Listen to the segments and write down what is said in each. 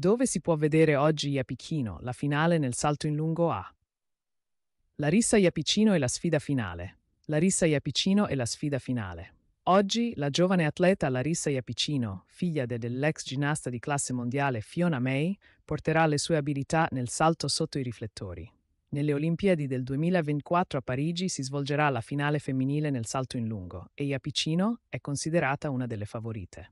Dove si può vedere oggi Iapichino, la finale nel salto in lungo A? Larissa Iapicino e la sfida finale. Larissa Iapicino e la sfida finale. Oggi la giovane atleta Larissa Iapicino, figlia dell'ex ginnasta di classe mondiale Fiona May, porterà le sue abilità nel salto sotto i riflettori. Nelle Olimpiadi del 2024 a Parigi si svolgerà la finale femminile nel salto in lungo e Iapicino è considerata una delle favorite.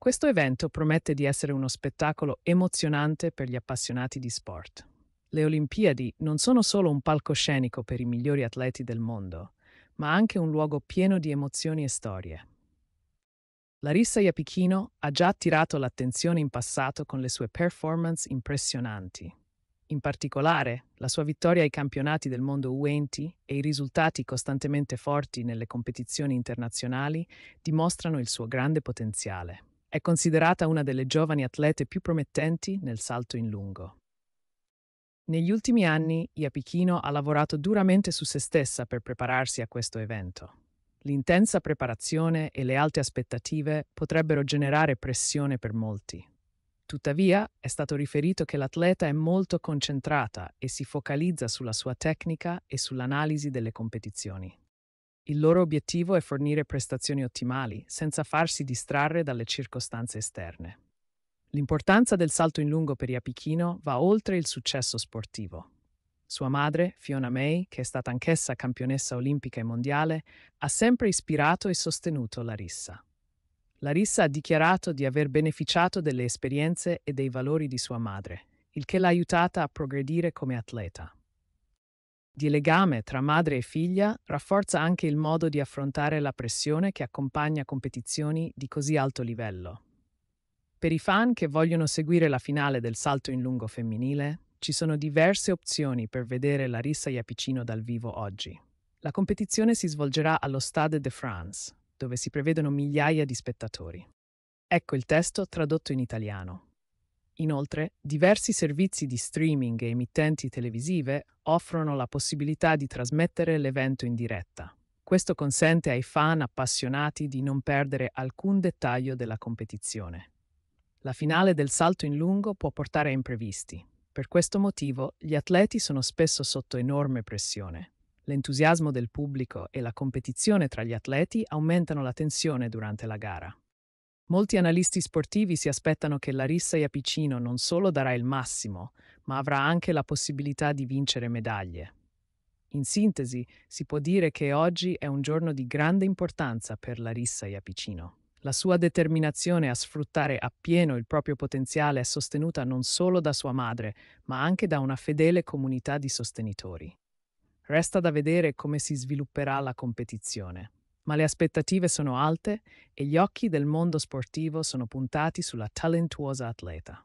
Questo evento promette di essere uno spettacolo emozionante per gli appassionati di sport. Le Olimpiadi non sono solo un palcoscenico per i migliori atleti del mondo, ma anche un luogo pieno di emozioni e storie. Larissa Iapichino ha già attirato l'attenzione in passato con le sue performance impressionanti. In particolare, la sua vittoria ai campionati del mondo U20 e i risultati costantemente forti nelle competizioni internazionali dimostrano il suo grande potenziale. È considerata una delle giovani atlete più promettenti nel salto in lungo. Negli ultimi anni, Iapichino ha lavorato duramente su se stessa per prepararsi a questo evento. L'intensa preparazione e le alte aspettative potrebbero generare pressione per molti. Tuttavia, è stato riferito che l'atleta è molto concentrata e si focalizza sulla sua tecnica e sull'analisi delle competizioni. Il loro obiettivo è fornire prestazioni ottimali, senza farsi distrarre dalle circostanze esterne. L'importanza del salto in lungo per Iapichino va oltre il successo sportivo. Sua madre, Fiona May, che è stata anch'essa campionessa olimpica e mondiale, ha sempre ispirato e sostenuto Larissa. Larissa ha dichiarato di aver beneficiato delle esperienze e dei valori di sua madre, il che l'ha aiutata a progredire come atleta di legame tra madre e figlia rafforza anche il modo di affrontare la pressione che accompagna competizioni di così alto livello. Per i fan che vogliono seguire la finale del salto in lungo femminile, ci sono diverse opzioni per vedere Larissa Iapicino dal vivo oggi. La competizione si svolgerà allo Stade de France, dove si prevedono migliaia di spettatori. Ecco il testo tradotto in italiano. Inoltre, diversi servizi di streaming e emittenti televisive offrono la possibilità di trasmettere l'evento in diretta. Questo consente ai fan appassionati di non perdere alcun dettaglio della competizione. La finale del salto in lungo può portare a imprevisti. Per questo motivo gli atleti sono spesso sotto enorme pressione. L'entusiasmo del pubblico e la competizione tra gli atleti aumentano la tensione durante la gara. Molti analisti sportivi si aspettano che Larissa Iapicino non solo darà il massimo, ma avrà anche la possibilità di vincere medaglie. In sintesi, si può dire che oggi è un giorno di grande importanza per Larissa Iapicino. La sua determinazione a sfruttare appieno il proprio potenziale è sostenuta non solo da sua madre, ma anche da una fedele comunità di sostenitori. Resta da vedere come si svilupperà la competizione ma le aspettative sono alte e gli occhi del mondo sportivo sono puntati sulla talentuosa atleta.